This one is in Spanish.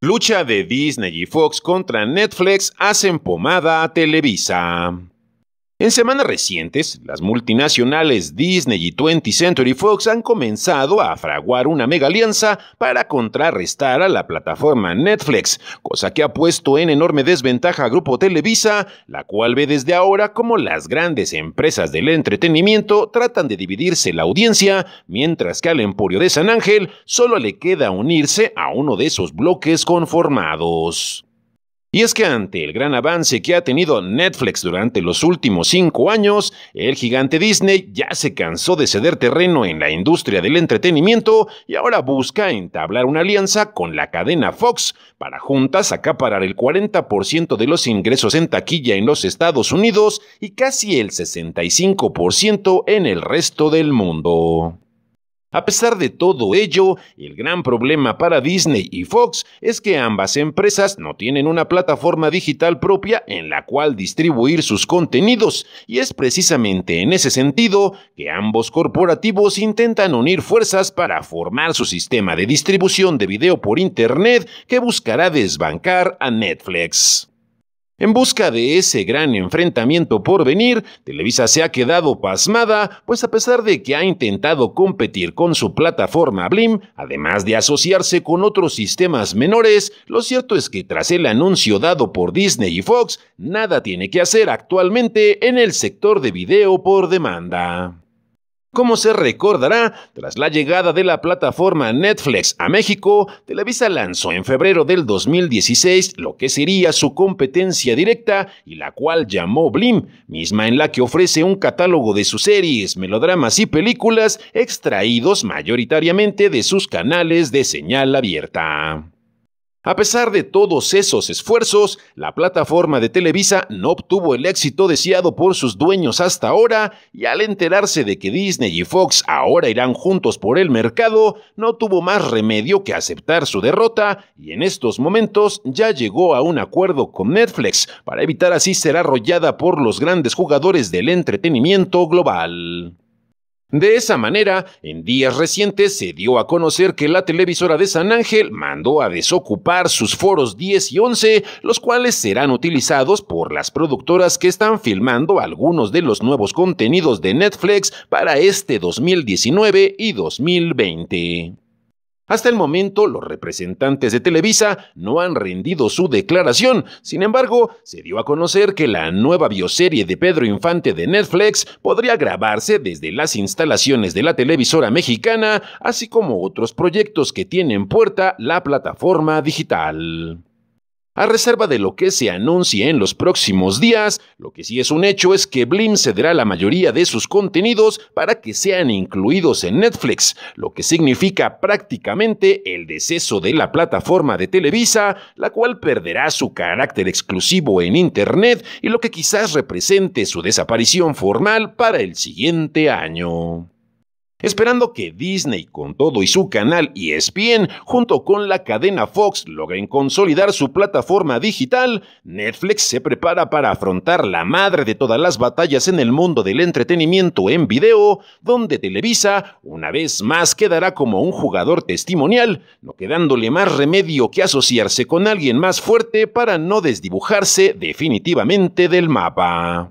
Lucha de Disney y Fox contra Netflix hacen pomada a Televisa. En semanas recientes, las multinacionales Disney y 20th Century Fox han comenzado a fraguar una mega alianza para contrarrestar a la plataforma Netflix, cosa que ha puesto en enorme desventaja a Grupo Televisa, la cual ve desde ahora como las grandes empresas del entretenimiento tratan de dividirse la audiencia, mientras que al Emporio de San Ángel solo le queda unirse a uno de esos bloques conformados. Y es que ante el gran avance que ha tenido Netflix durante los últimos cinco años, el gigante Disney ya se cansó de ceder terreno en la industria del entretenimiento y ahora busca entablar una alianza con la cadena Fox para juntas acaparar el 40% de los ingresos en taquilla en los Estados Unidos y casi el 65% en el resto del mundo. A pesar de todo ello, el gran problema para Disney y Fox es que ambas empresas no tienen una plataforma digital propia en la cual distribuir sus contenidos, y es precisamente en ese sentido que ambos corporativos intentan unir fuerzas para formar su sistema de distribución de video por Internet que buscará desbancar a Netflix. En busca de ese gran enfrentamiento por venir, Televisa se ha quedado pasmada, pues a pesar de que ha intentado competir con su plataforma Blim, además de asociarse con otros sistemas menores, lo cierto es que tras el anuncio dado por Disney y Fox, nada tiene que hacer actualmente en el sector de video por demanda. Como se recordará, tras la llegada de la plataforma Netflix a México, Televisa lanzó en febrero del 2016 lo que sería su competencia directa y la cual llamó Blim, misma en la que ofrece un catálogo de sus series, melodramas y películas extraídos mayoritariamente de sus canales de señal abierta. A pesar de todos esos esfuerzos, la plataforma de Televisa no obtuvo el éxito deseado por sus dueños hasta ahora y al enterarse de que Disney y Fox ahora irán juntos por el mercado, no tuvo más remedio que aceptar su derrota y en estos momentos ya llegó a un acuerdo con Netflix para evitar así ser arrollada por los grandes jugadores del entretenimiento global. De esa manera, en días recientes se dio a conocer que la televisora de San Ángel mandó a desocupar sus foros 10 y 11, los cuales serán utilizados por las productoras que están filmando algunos de los nuevos contenidos de Netflix para este 2019 y 2020. Hasta el momento, los representantes de Televisa no han rendido su declaración. Sin embargo, se dio a conocer que la nueva bioserie de Pedro Infante de Netflix podría grabarse desde las instalaciones de la televisora mexicana, así como otros proyectos que tienen en puerta la plataforma digital. A reserva de lo que se anuncie en los próximos días, lo que sí es un hecho es que Blim cederá la mayoría de sus contenidos para que sean incluidos en Netflix, lo que significa prácticamente el deceso de la plataforma de Televisa, la cual perderá su carácter exclusivo en Internet y lo que quizás represente su desaparición formal para el siguiente año esperando que Disney con todo y su canal y e ESPN junto con la cadena Fox logren consolidar su plataforma digital, Netflix se prepara para afrontar la madre de todas las batallas en el mundo del entretenimiento en video, donde Televisa una vez más quedará como un jugador testimonial, no quedándole más remedio que asociarse con alguien más fuerte para no desdibujarse definitivamente del mapa.